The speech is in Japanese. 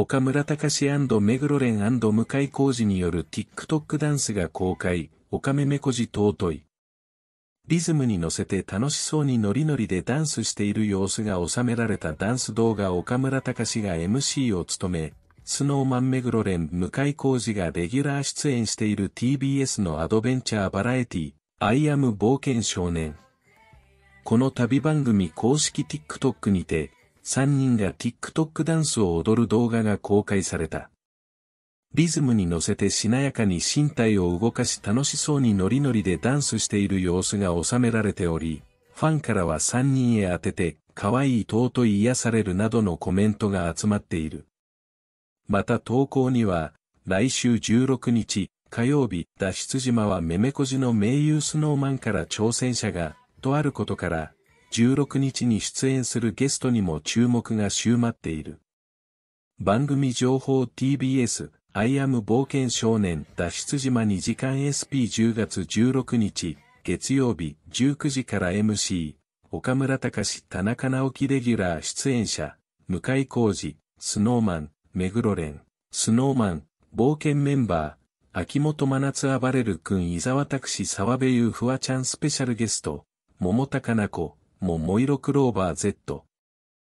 岡村隆史目黒蓮向井浩二による TikTok ダンスが公開、岡めめこじ尊い。リズムに乗せて楽しそうにノリノリでダンスしている様子が収められたダンス動画岡村隆史が MC を務め、スノーマン目黒蓮向井浩二がレギュラー出演している TBS のアドベンチャーバラエティ、アイアム冒険少年。この旅番組公式 TikTok にて、3人が TikTok ダンスを踊る動画が公開された。リズムに乗せてしなやかに身体を動かし楽しそうにノリノリでダンスしている様子が収められており、ファンからは3人へ当てて、可愛い尊い癒されるなどのコメントが集まっている。また投稿には、来週16日、火曜日、脱出島はメメコジの名優スノーマンから挑戦者が、とあることから、16日に出演するゲストにも注目が集まっている。番組情報 TBS、アイアム冒険少年脱出島2時間 SP10 月16日、月曜日19時から MC、岡村隆史田中直樹レギュラー出演者、向井浩二、スノーマン、目黒蓮、スノーマン、冒険メンバー、秋元真夏暴れる君伊沢拓司沢部優フワちゃんスペシャルゲスト、桃高菜子、ももいろクローバー Z、